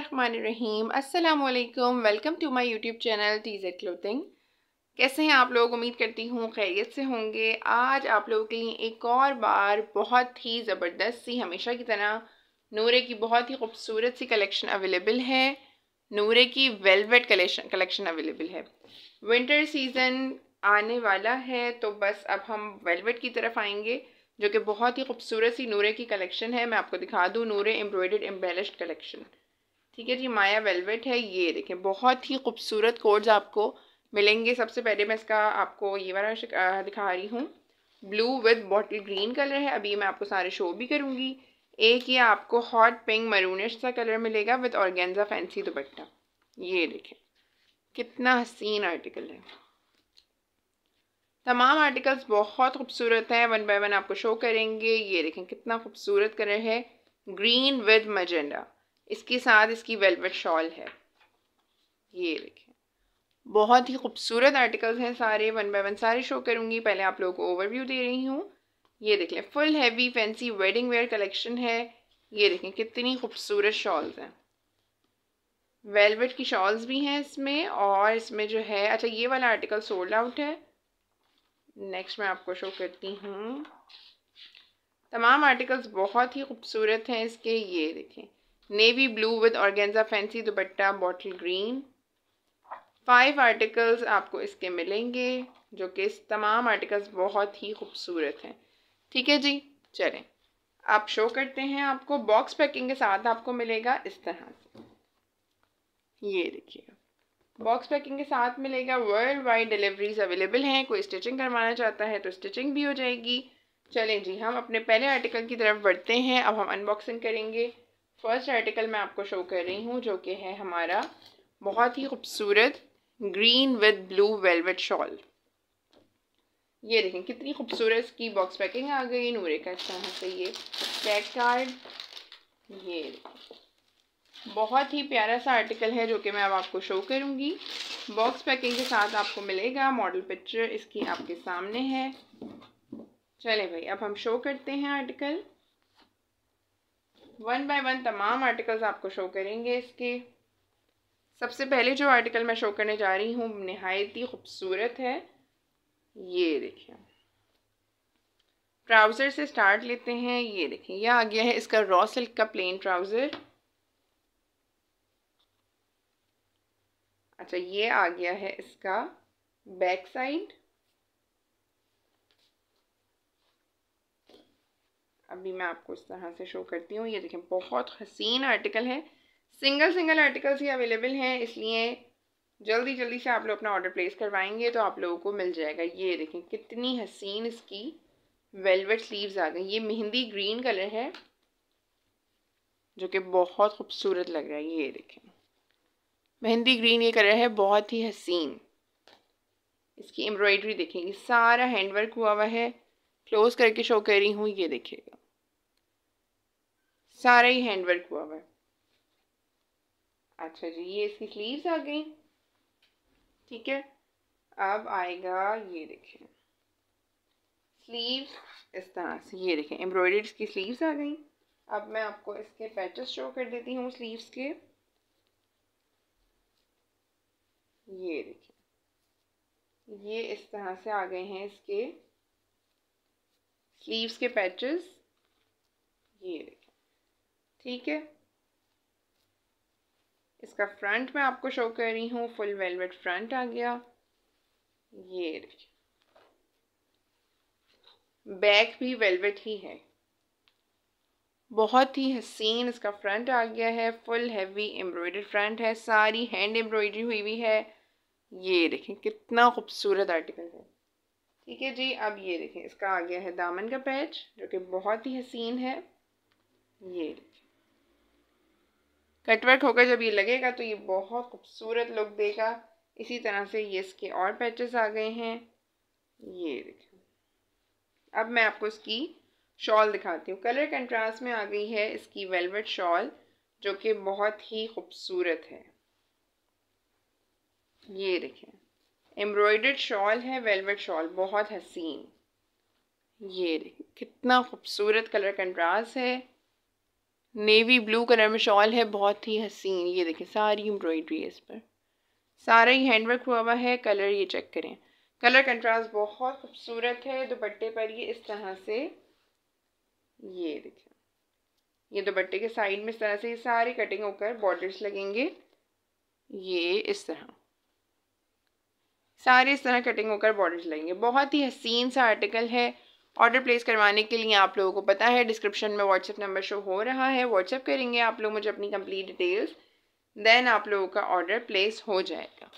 बिस्मिल्लाहिर्रहमानिर्रहीम अस्सलाम वालेकुम welcome to my YouTube channel teaser clothing कैसे हैं आप लोग उम्मीद करती हूँ खैरियत से होंगे आज आप लोगों के लिए एक और बार बहुत ही ज़बरदस्त सी हमेशा की तरह नूरे की बहुत ही खूबसूरत सी कलेक्शन अवेलेबल है नूरे की वेलवेट कलेक्शन कलेक्शन अवेलेबल है विंटर सीज़न आने वाला है तो बस अब हम वेलवेट की तरफ आएंगे जो कि बहुत ही खूबसूरत सी नूरे की कलेक्शन है मैं आपको दिखा दूँ नूरे एम्ब्रॉयड एम्बेलिश्ड कलेक्शन ठीक है जी माया वेलवेट है ये देखें बहुत ही खूबसूरत कोड्स आपको मिलेंगे सबसे पहले मैं इसका आपको ये वाला दिखा रही हूँ blue with bottle green colour है अभी मैं आपको सारे शो भी करूँगी एक ये आपको हॉट पिंक मरूनिश सा कलर मिलेगा विद ऑर्गेंजा फैंसी दुपट्टा ये देखें कितना हसीन आर्टिकल है तमाम आर्टिकल्स बहुत खूबसूरत हैं वन बाय वन आपको शो करेंगे ये देखें कितना खूबसूरत कलर है ग्रीन विद मजेंडा इसके साथ इसकी वेलवेट शॉल है ये देखें बहुत ही खूबसूरत आर्टिकल्स हैं सारे वन बाय वन सारे शो करूँगी पहले आप लोगों को ओवरव्यू दे रही हूँ ये देख लें full heavy fancy wedding wear collection है ये देखें कितनी खूबसूरत शॉल्स हैं वेलवेट की शॉल्स भी हैं इसमें और इसमें जो है अच्छा ये वाला आर्टिकल सोल्ड आउट है नेक्स्ट मैं आपको शो करती हूँ तमाम आर्टिकल्स बहुत ही खूबसूरत हैं इसके ये देखें navy blue with organza fancy dupatta bottle green five articles आपको इसके मिलेंगे जो कि इस तमाम आर्टिकल्स बहुत ही खूबसूरत हैं ठीक है जी चलें आप शो करते हैं आपको बॉक्स पैकिंग के साथ आपको मिलेगा इस तरह से ये देखिए बॉक्स पैकिंग के साथ मिलेगा वर्ल्ड वाइड डिलीवरीज अवेलेबल हैं कोई स्टिचिंग करवाना चाहता है तो स्टिचिंग भी हो जाएगी चलें जी हम अपने पहले आर्टिकल की तरफ बढ़ते हैं अब हम अनबॉक्सिंग करेंगे फर्स्ट आर्टिकल मैं आपको शो कर रही हूँ जो कि है हमारा बहुत ही खूबसूरत green with blue velvet shawl ये देखें कितनी खूबसूरत की बॉक्स पैकिंग आ गई नूरे का अच्छा से तो ये पैक कार्ड ये बहुत ही प्यारा सा आर्टिकल है जो कि मैं अब आपको शो करूँगी बॉक्स पैकिंग के साथ आपको मिलेगा मॉडल पिक्चर इसकी आपके सामने है चले भाई अब हम शो करते हैं आर्टिकल वन बाय वन तमाम आर्टिकल्स आपको शो करेंगे इसके सबसे पहले जो आर्टिकल मैं शो करने जा रही हूँ नहायत ही खूबसूरत है ये देखिए ट्राउज़र से स्टार्ट लेते हैं ये देखिए यह आ गया है इसका रॉ सिल्क का प्लेन ट्राउज़र अच्छा ये आ गया है इसका बैक साइड अभी मैं आपको इस तरह से शो करती हूँ ये देखें बहुत हसीन आर्टिकल है सिंगल सिंगल आर्टिकल्स ही अवेलेबल हैं इसलिए जल्दी जल्दी से आप लोग अपना ऑर्डर प्लेस करवाएंगे तो आप लोगों को मिल जाएगा ये देखें कितनी हसीन इसकी वेलवेट स्लीव्स आ गई ये मेहंदी ग्रीन कलर है जो कि बहुत खूबसूरत लग रहा है ये देखें मेहंदी ग्रीन ये कलर है बहुत ही हसीन इसकी एम्ब्रॉयडरी देखेंगे सारा हैंडवर्क हुआ हुआ है क्लोज करके शो कर रही हूँ ये देखिएगा सारा ही हैंडवर्क हुआ हुआ है अच्छा जी ये इसकी स्लीव्स आ गई ठीक है अब आएगा ये देखें स्लीव्स इस तरह से ये देखें एम्ब्रॉयडरी इसकी स्लीव्स आ गई अब मैं आपको इसके पैचेस शो कर देती हूँ स्लीव्स के ये देखिए ये इस तरह से आ गए हैं इसके स्लीव्स के पैचेस ये देखें ठीक है इसका फ्रंट मैं आपको शो कर रही हूँ फुल वेलवेट फ्रंट आ गया ये बैक भी वेलवेट ही है बहुत ही हसीन इसका फ्रंट आ गया है फुल हैवी एम्ब्रॉयडर फ्रंट है सारी हैंड एम्ब्रॉयडरी हुई हुई है ये देखें कितना खूबसूरत आर्टिकल है ठीक है जी अब ये देखें इसका आ गया है दामन का पैच जो कि बहुत ही हसीन है ये कटवर्क होकर जब ये लगेगा तो ये बहुत खूबसूरत लुक देगा इसी तरह से ये इसके और पैचेस आ गए हैं ये देखें अब मैं आपको इसकी शॉल दिखाती हूँ कलर कंट्रास्ट में आ गई है इसकी वेलवेट शॉल जो कि बहुत ही खूबसूरत है ये देखें एम्ब्रॉयडर्ड शॉल है वेलवेट शॉल बहुत हसीन ये देखें कितना खूबसूरत कलर कंट्रास्ट है नेवी ब्लू कलर में शॉल है बहुत ही हसीन ये देखें सारी एम्ब्रॉयडरी है इस पर सारा ही हैंडवर्क हुआ हुआ है कलर ये चेक करें कलर कंट्रास्ट बहुत खूबसूरत है दुपट्टे पर ये इस तरह से ये देखें ये दुपट्टे के साइड में इस तरह से ये सारी कटिंग होकर बॉर्डर्स लगेंगे ये इस तरह सारे इस तरह कटिंग होकर बॉर्डर्स लगेंगे बहुत ही हसीन सा आर्टिकल है ऑर्डर प्लेस करवाने के लिए आप लोगों को पता है डिस्क्रिप्शन में व्हाट्सएप नंबर शो हो रहा है व्हाट्सएप करेंगे आप लोग मुझे अपनी कंप्लीट डिटेल्स देन आप लोगों का ऑर्डर प्लेस हो जाएगा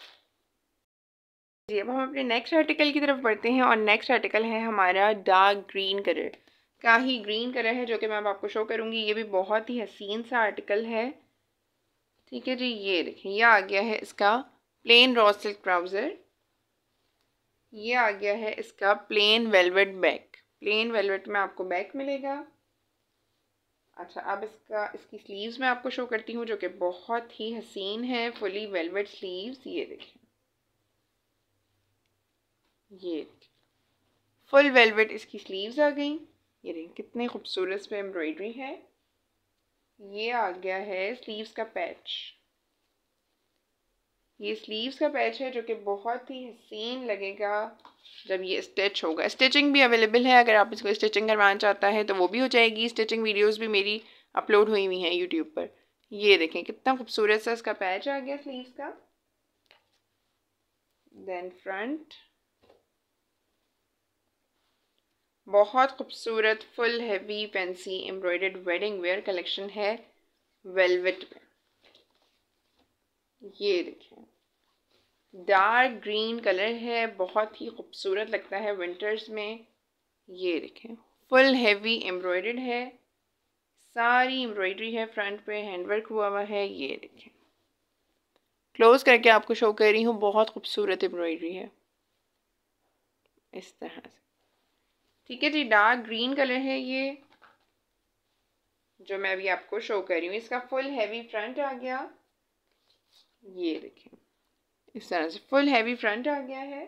जी अब हम अपने नेक्स्ट आर्टिकल की तरफ बढ़ते हैं और नेक्स्ट आर्टिकल है हमारा डार्क ग्रीन कलर का ही ग्रीन कलर है जो कि मैं अब आपको शो करूँगी ये भी बहुत ही हसीन सा आर्टिकल है ठीक है जी ये देखें यह आ गया है इसका प्लेन रॉ सिल्क ट्राउज़र ये आ गया है इसका plain velvet bag plain velvet में आपको बैक मिलेगा अच्छा अब इसका इसकी स्लीव्स मैं आपको शो करती हूँ जो कि बहुत ही हसीन है फुली वेलवेट स्लीव्स ये देखें ये फुल वेलवेट इसकी स्लीव्स आ गई ये देखें कितने खूबसूरत पे एम्ब्रॉयडरी है ये आ गया है स्लीव्स का पैच ये स्लीव्स का पैच है जो कि बहुत ही हसीन लगेगा जब ये स्टिच होगा स्टिचिंग भी अवेलेबल है अगर आप इसको स्टिचिंग करवाना चाहता है तो वो भी हो जाएगी स्टिचिंग वीडियोस भी मेरी अपलोड हुई हुई हैं यूट्यूब पर ये देखें कितना खूबसूरत सा इसका पैच आ गया स्लीव का देन फ्रंट बहुत खूबसूरत full heavy fancy embroidered wedding wear collection है वेलवेट में ये देखें डार्क ग्रीन कलर है बहुत ही खूबसूरत लगता है विंटर्स में ये देखें फुल हेवी एम्ब्रॉयड है सारी एम्ब्रॉयडरी है फ्रंट पे हैंडवर्क हुआ हुआ है ये देखें क्लोज़ करके आपको शो कर रही हूँ बहुत खूबसूरत एम्ब्रॉयडरी है इस तरह से ठीक है जी डार्क ग्रीन कलर है ये जो मैं अभी आपको शो कर रही हूँ इसका फुल हैवी फ्रंट आ गया ये देखें इस तरह से फुल हैवी फ्रंट आ गया है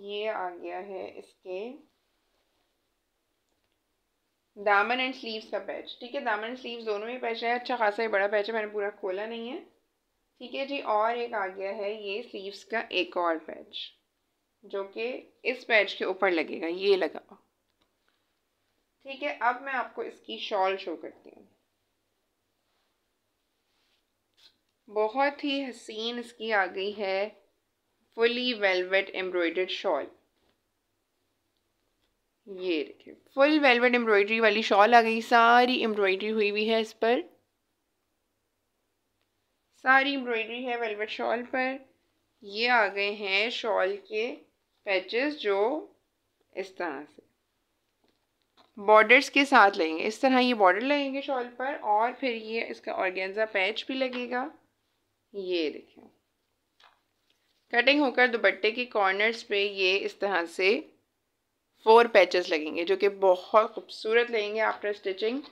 ये आ गया है इसके दामन एंड स्लीव्स का पैच ठीक है दामन एंड स्लीव्स दोनों में पैच है अच्छा खासा ये बड़ा पैच है मैंने पूरा खोला नहीं है ठीक है जी और एक आ गया है ये स्लीव्स का एक और पैच जो कि इस पैच के ऊपर लगेगा ये लगा ठीक है अब मैं आपको इसकी शॉल शो करती हूँ बहुत ही हसीन इसकी आ गई है फुली वेलवेट एम्ब्रॉयडर्ड शॉल ये देखिए फुल वेलवेट एम्ब्रॉयडरी वाली शॉल आ गई सारी एम्ब्रॉयडरी हुई हुई है इस पर सारी एम्ब्रॉयडरी है वेलवेट शॉल पर ये आ गए हैं शॉल के पैचेस जो इस तरह से बॉर्डर्स के साथ लगेंगे इस तरह ये बॉर्डर लगेंगे शॉल पर और फिर ये इसका ऑर्गेन्जा पैच भी लगेगा ये देखें कटिंग होकर दुपट्टे की कॉर्नर्स पे ये इस तरह से फोर पैचेस लगेंगे जो कि बहुत खूबसूरत लगेंगे आफ्टर स्टिचिंग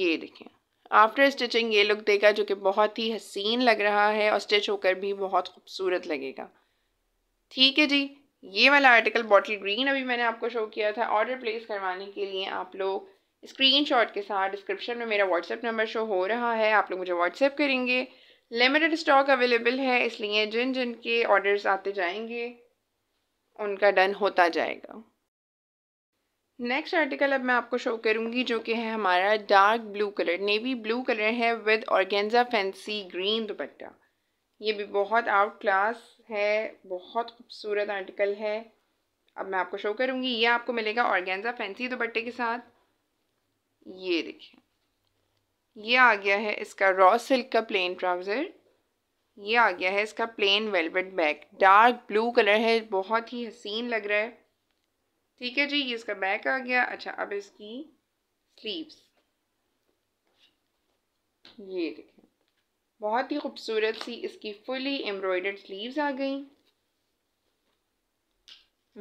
ये देखें आफ्टर स्टिचिंग ये लुक देगा जो कि बहुत ही हसीन लग रहा है और स्टिच होकर भी बहुत खूबसूरत लगेगा ठीक है जी ये वाला आर्टिकल बॉटल ग्रीन अभी मैंने आपको शो किया था ऑर्डर प्लेस करवाने के लिए आप लोग स्क्रीनशॉट के साथ डिस्क्रिप्शन में मेरा व्हाट्सएप नंबर शो हो रहा है आप लोग मुझे व्हाट्सएप करेंगे लिमिटेड स्टॉक अवेलेबल है इसलिए जिन जिन के ऑर्डर्स आते जाएंगे उनका डन होता जाएगा नेक्स्ट आर्टिकल अब मैं आपको शो करूंगी जो कि है हमारा dark blue colour navy blue colour है with organza fancy green dupatta ये भी बहुत आउट क्लास है बहुत खूबसूरत आर्टिकल है अब मैं आपको शो करूंगी ये आपको मिलेगा ऑर्गेंजा फैंसी दुपट्टे के साथ ये देखिए ये आ गया है इसका रॉ सिल्क का प्लेन ट्राउज़र ये आ गया है इसका plain velvet bag dark blue colour है बहुत ही हसीन लग रहा है ठीक है जी ये इसका बैक आ गया अच्छा अब इसकी स्लीव्स ये देखें बहुत ही खूबसूरत सी इसकी फुली एम्ब्रॉयडर्ड स्लीव्स आ गई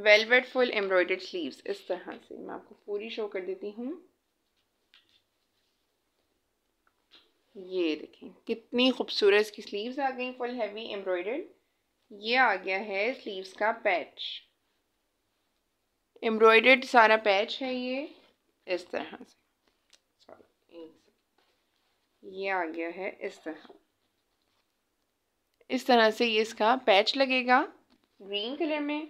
वेलवेट फुल एम्ब्रॉयडर्ड स्लीव्स इस तरह से मैं आपको पूरी शो कर देती हूँ ये देखें कितनी खूबसूरत इसकी स्लीव्स आ गई फुल हैवी एम्ब्रॉयडर्ड ये आ गया है स्लीव्स का पैच एम्ब्रॉयडर्ड सारा पैच है ये इस तरह से ये आ गया है इस तरह इस तरह से ये इसका पैच लगेगा ग्रीन कलर में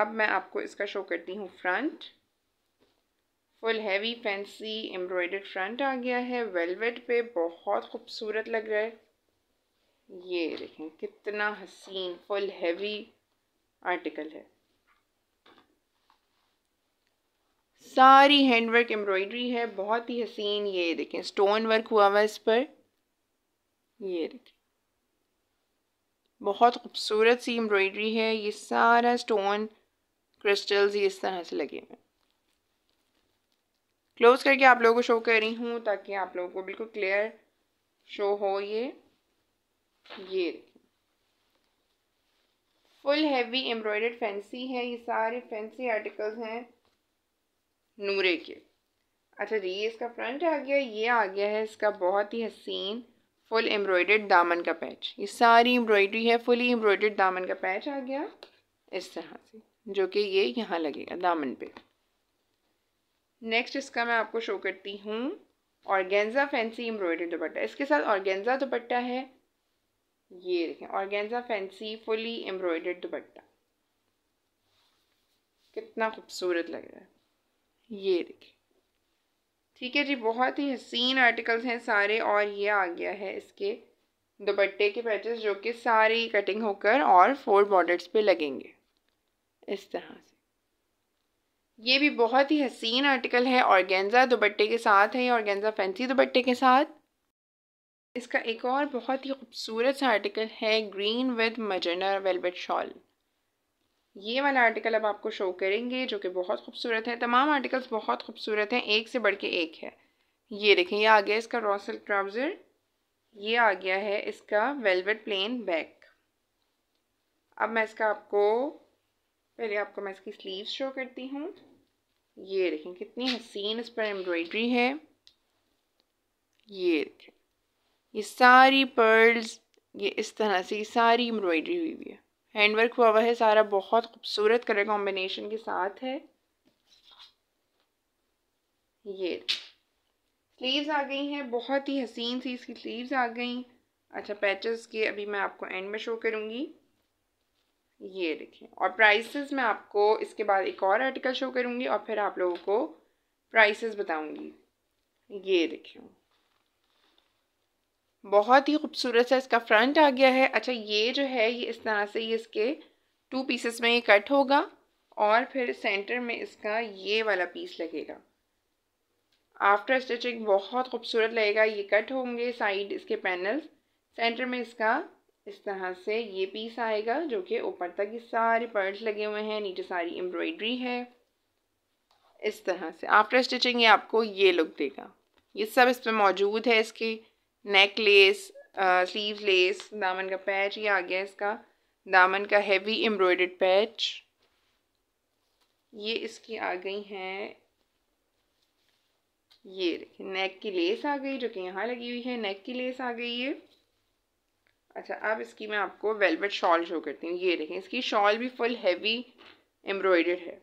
अब मैं आपको इसका शो करती हूँ front full heavy fancy embroidered front आ गया है वेलवेट पे बहुत खूबसूरत लग रहा है ये देखें कितना हसीन फुल हैवी आर्टिकल है सारी हैंडवर्क एम्ब्रॉयडरी है बहुत ही हसीन ये देखें स्टोन वर्क हुआ हुआ इस पर ये देखें बहुत खूबसूरत सी एम्ब्रॉयडरी है ये सारा स्टोन क्रिस्टल्स ये इस तरह से लगे हुए हैं क्लोज़ करके आप लोगों को शो कर रही हूँ ताकि आप लोगों को बिल्कुल क्लियर शो हो ये ये फुल हैवी एम्ब्रॉयडर्ड फैंसी है ये सारे फैंसी आर्टिकल्स हैं नूरे के अच्छा जी ये इसका फ्रंट आ गया ये आ गया है इसका बहुत ही हसीन फुल एम्ब्रॉयडर्ड दामन का पैच ये सारी एम्ब्रॉयडरी है फुली एम्ब्रॉयडर्ड दामन का पैच आ गया इस तरह से जो कि ये यहाँ लगेगा दामन पे नेक्स्ट इसका मैं आपको शो करती हूँ ऑर्गेंजा फैंसी एम्ब्रॉयडरी दुपट्टा इसके साथ ऑर्गेंजा दुपट्टा है ये देखें organza fancy fully embroidered dupatta कितना खूबसूरत लग रहा है ये देखें ठीक है जी बहुत ही हसीन आर्टिकल्स हैं सारे और ये आ गया है इसके दुपट्टे के पैचेस जो कि सारी कटिंग होकर और फोर बॉर्डर्स पे लगेंगे इस तरह से ये भी बहुत ही हसीन आर्टिकल है गेंजा दुपट्टे के साथ है गेंजा फैंसी दुपट्टे के साथ इसका एक और बहुत ही खूबसूरत सा आर्टिकल है ग्रीन विद मजनर वेलवेट शॉल ये वाला आर्टिकल अब आपको शो करेंगे जो कि बहुत खूबसूरत है तमाम आर्टिकल्स बहुत खूबसूरत हैं एक से बढ़ के एक है ये देखें ये आ गया इसका रॉसल ट्राउज़र ये आ गया है इसका वेलवेट प्लेन बैक अब मैं इसका आपको पहले आपको मैं इसकी स्लीव्स शो करती हूँ ये देखें कितनी हसीन इस पर एम्ब्रॉयडरी है ये देखें ये सारी पर्ल्स ये इस तरह से ये सारी एम्ब्रॉयडरी हुई हुई है हैंडवर्क हुआ हुआ है सारा बहुत खूबसूरत कलर कॉम्बिनेशन के साथ है ये स्लीव्स आ गई हैं बहुत ही हसीन सी इसकी स्लीव्स आ गई अच्छा पैचेस के अभी मैं आपको एंड में शो करूँगी ये देखें और प्राइसेस मैं आपको इसके बाद एक और आर्टिकल शो करूँगी और फिर आप लोगों को प्राइसेस बताऊँगी ये देखें बहुत ही खूबसूरत सा इसका फ्रंट आ गया है अच्छा ये जो है ये इस तरह से ये इसके टू पीसेस में ये कट होगा और फिर सेंटर में इसका ये वाला पीस लगेगा आफ्टर स्टिचिंग बहुत खूबसूरत लगेगा ये कट होंगे साइड इसके पैनल्स सेंटर में इसका इस तरह से ये पीस आएगा जो कि ऊपर तक ये सारे पर्ल्स लगे हुए हैं नीचे सारी एम्ब्रॉयडरी है इस तरह से आफ्टर स्टिचिंग ये आपको ये लुक देगा ये सब इस पर मौजूद है इसके नेक लेस स्लीव लेस दामन का पैच ये आ गया इसका दामन का हैवी एम्ब्रॉयडर्ड पैच ये इसकी आ गई है ये देखिए नेक की लेस आ गई जो कि यहाँ लगी हुई है नेक की लेस आ गई है अच्छा अब इसकी मैं आपको वेलवेट शॉल शो करती हूँ ये देखें इसकी शॉल भी फुल हैवी एम्ब्रॉयडर्ड है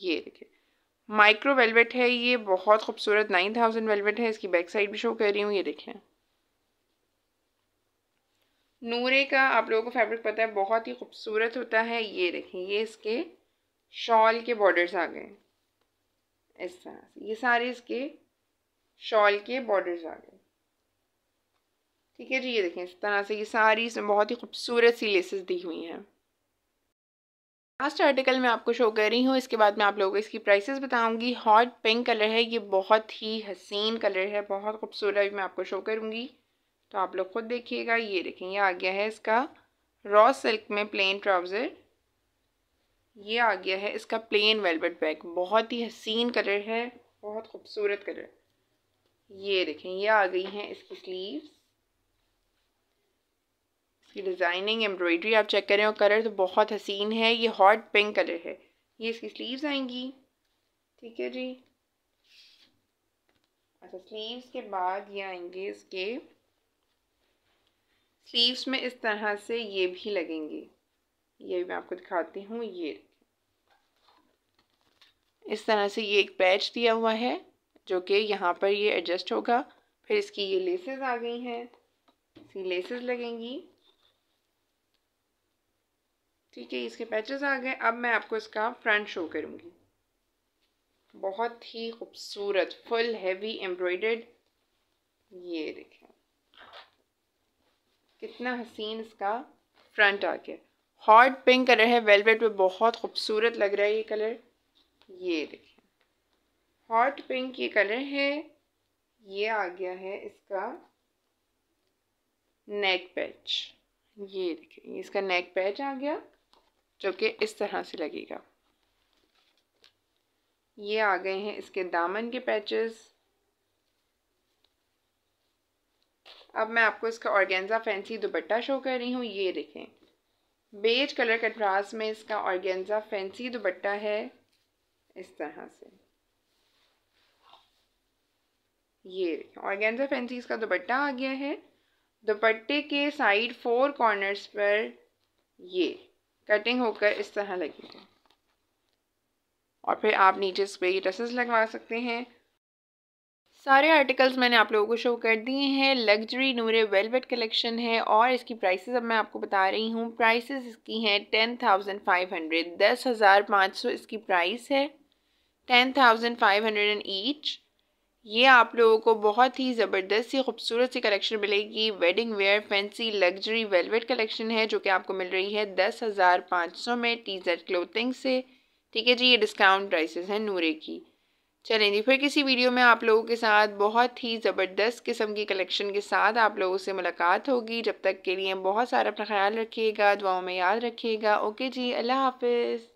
ये देखें माइक्रो वेलवेट है ये बहुत खूबसूरत नाइन थाउजेंड वेलवेट है इसकी बैक साइड भी शो कर रही हूँ ये देखें नूरे का आप लोगों को फैब्रिक पता है बहुत ही खूबसूरत होता है ये देखें ये इसके शॉल के बॉर्डर्स आ गए इस तरह से ये सारे इसके शॉल के बॉर्डर्स आ गए ठीक है जी ये देखें इस तरह से ये सारी इसमें बहुत ही खूबसूरत सी लेसेस दी हुई हैं लास्ट आर्टिकल मैं आपको शो कर रही हूँ इसके बाद मैं आप लोगों को इसकी प्राइसेस बताऊंगी हॉट पिंक कलर है ये बहुत ही हसीन कलर है बहुत खूबसूरत मैं आपको शो करूँगी तो आप लोग खुद देखिएगा ये देखें ये आ गया है इसका रॉ सिल्क में प्लेन ट्राउज़र ये आ गया है इसका प्लेन वेलवेट बैग बहुत ही हसीन कलर है बहुत खूबसूरत कलर ये देखें ये आ गई हैं इसकी स्लीव्स इसकी डिज़ाइनिंग एम्ब्रॉयडरी आप चेक करें और कलर तो बहुत हसीन है ये हॉट पिंक कलर है ये इसकी स्लीव्स आएंगी ठीक है जी अच्छा स्लीव्स के बाद ये आएंगे इसके स्लीव्स में इस तरह से ये भी लगेंगे ये मैं आपको दिखाती हूँ ये इस तरह से ये एक पैच दिया हुआ है जो कि यहाँ पर ये एडजस्ट होगा फिर इसकी ये लेसेस आ गई हैं इसकी लेसेस लगेंगी ठीक है इसके पैचेस आ गए अब मैं आपको इसका फ्रंट शो करूँगी बहुत ही खूबसूरत फुल हैवी एम्ब्रॉयडर्ड ये देखें कितना हसीन इसका फ्रंट आ गया हॉट पिंक कलर है वेलवेट पे बहुत खूबसूरत लग रहा है ये कलर ये देखें हॉट पिंक ये कलर है ये आ गया है इसका नेक पैच ये देखें इसका नेक पैच आ गया जो कि इस तरह से लगेगा ये आ गए हैं इसके दामन के पैचेस अब मैं आपको इसका ऑर्गेन्जा फैंसी दुपट्टा शो कर रही हूँ ये देखें बेज कलर कंट्रास्ट में इसका ऑर्गेन्जा फैंसी दुपट्टा है इस तरह से ये ऑर्गेन्जा फैंसी इसका दुपट्टा आ गया है दुपट्टे के साइड फोर कॉर्नर्स पर ये कटिंग होकर इस तरह लगेगी और फिर आप नीचे इस पर ड्रेसेस लगवा सकते हैं सारे आर्टिकल्स मैंने आप लोगों को शो कर दिए हैं लग्जरी नूरे वेलवेट कलेक्शन है और इसकी प्राइसेस अब मैं आपको बता रही हूँ प्राइसेस इसकी हैं टेन थाउजेंड फाइव हंड्रेड दस हज़ार पाँच सौ इसकी प्राइस है ten thousand five hundred and each ये आप लोगों को बहुत ही ज़बरदस्त सी खूबसूरत सी कलेक्शन मिलेगी wedding wear fancy luxury velvet collection है जो कि आपको मिल रही है दस हज़ार पाँच सौ में टीजर क्लोथिंग से ठीक है जी ये डिस्काउंट प्राइसेस हैं नूरे की चलें जी फिर किसी वीडियो में आप लोगों के साथ बहुत ही ज़बरदस्त किस्म की कलेक्शन के साथ आप लोगों से मुलाकात होगी जब तक के लिए बहुत सारा अपना ख्याल रखिएगा दुआओं में याद रखिएगा ओके जी अल्लाह हाफिज़